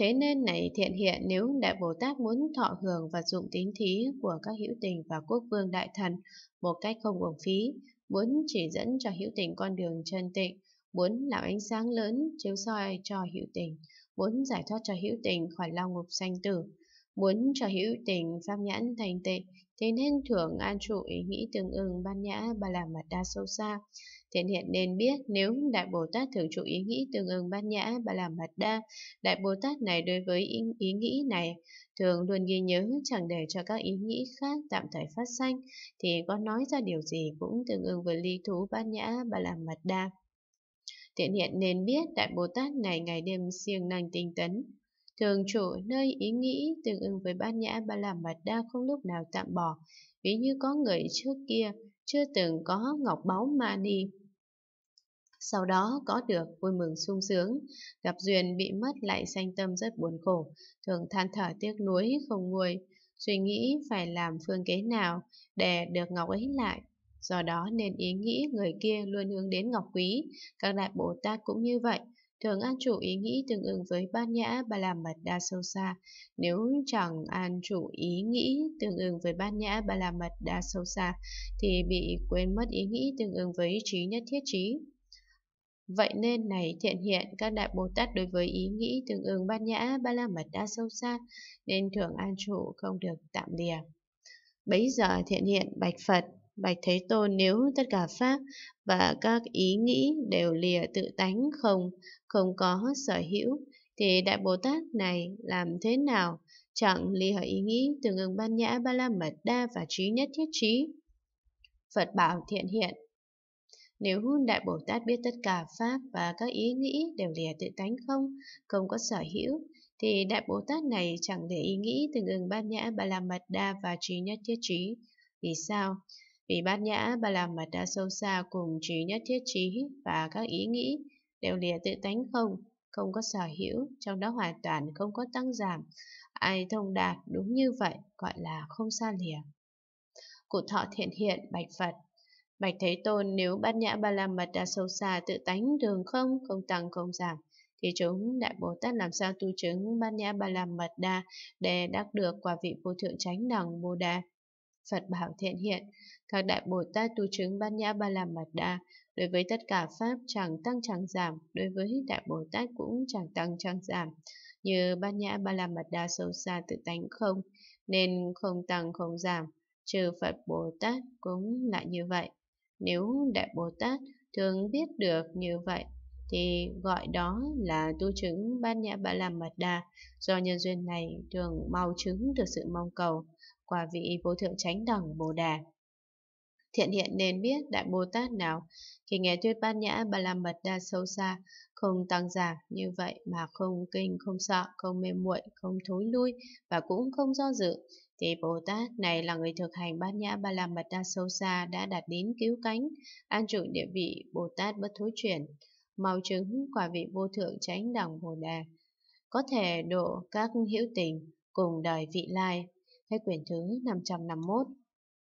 Thế nên này thiện hiện nếu Đại Bồ Tát muốn thọ hưởng và dụng tín thí của các hữu tình và quốc vương đại thần một cách không uổng phí, muốn chỉ dẫn cho hữu tình con đường chân tịnh, muốn làm ánh sáng lớn chiếu soi cho hữu tình, muốn giải thoát cho hữu tình khỏi lao ngục sanh tử, muốn cho hữu tình pháp nhãn thành tịnh, thế nên thưởng an trụ ý nghĩ tương ưng ban nhã bà làm mật đa sâu xa Thiện hiện nên biết nếu Đại Bồ Tát thường trụ ý nghĩ tương ưng bát nhã ba la mật đa, Đại Bồ Tát này đối với ý, ý nghĩ này thường luôn ghi nhớ chẳng để cho các ý nghĩ khác tạm thời phát sanh, thì có nói ra điều gì cũng tương ưng với ly thú bát nhã ba la mật đa. Thiện hiện nên biết Đại Bồ Tát này ngày đêm siêng năng tinh tấn, thường trụ nơi ý nghĩ tương ưng với bát nhã ba la mật đa không lúc nào tạm bỏ, ví như có người trước kia chưa từng có ngọc báu ma đi sau đó có được vui mừng sung sướng, gặp duyên bị mất lại sanh tâm rất buồn khổ, thường than thở tiếc nuối không nguôi, suy nghĩ phải làm phương kế nào để được Ngọc ấy lại. Do đó nên ý nghĩ người kia luôn hướng đến Ngọc Quý, các đại Bồ Tát cũng như vậy, thường an chủ ý nghĩ tương ứng với bát nhã ba la mật đa sâu xa nếu chẳng an chủ ý nghĩ tương ứng với bát nhã ba la mật đa sâu xa thì bị quên mất ý nghĩ tương ứng với trí nhất thiết trí Vậy nên này thiện hiện các đại Bồ Tát đối với ý nghĩ tương ứng ban nhã ba la mật đa sâu xa nên thường an trụ không được tạm lìa. Bấy giờ thiện hiện bạch Phật, bạch Thế Tôn nếu tất cả pháp và các ý nghĩ đều lìa tự tánh không, không có sở hữu thì đại Bồ Tát này làm thế nào chẳng lìa ý nghĩ tương ứng ban nhã ba la mật đa và trí nhất thiết trí. Phật bảo thiện hiện nếu Đại Bồ Tát biết tất cả pháp và các ý nghĩ đều lìa tự tánh không, không có sở hữu, thì Đại Bồ Tát này chẳng để ý nghĩ tương ứng Bát Nhã Ba La Mật Đa và trí nhất thiết trí. Vì sao? Vì Bát Nhã Ba La Mật Đa sâu xa cùng trí nhất thiết trí và các ý nghĩ đều lìa tự tánh không, không có sở hữu, trong đó hoàn toàn không có tăng giảm. Ai thông đạt đúng như vậy gọi là không xa lìa. Cụ thọ thiện hiện bạch Phật Bạch Thế Tôn nếu bát nhã ba la mật đa sâu xa tự tánh thường không, không tăng không giảm, thì chúng Đại Bồ Tát làm sao tu chứng bát nhã ba la mật đa để đắc được quả vị vô thượng chánh đẳng Bồ Đà. Phật bảo thiện hiện, các Đại Bồ Tát tu chứng bát nhã ba la mật đa, đối với tất cả Pháp chẳng tăng chẳng giảm, đối với Đại Bồ Tát cũng chẳng tăng chẳng giảm, như bát nhã ba la mật đa sâu xa tự tánh không, nên không tăng không giảm, trừ Phật Bồ Tát cũng lại như vậy. Nếu Đại Bồ Tát thường biết được như vậy, thì gọi đó là tu chứng ban Nhã Ba La Mật Đà, do nhân duyên này thường mau chứng được sự mong cầu, quả vị vô thượng chánh đẳng Bồ Đà. Thiện hiện nên biết Đại Bồ Tát nào khi nghe thuyết bát nhã ba la mật đa sâu xa, không tăng giảng như vậy mà không kinh, không sợ, không mê muội, không thối lui và cũng không do dự. Thì Bồ Tát này là người thực hành bát nhã ba la mật đa sâu xa đã đạt đến cứu cánh, an trụ địa vị Bồ Tát bất thối chuyển, mau chứng quả vị vô thượng chánh đẳng Bồ đề có thể độ các hữu tình cùng đời vị lai. Hết quyển thứ 551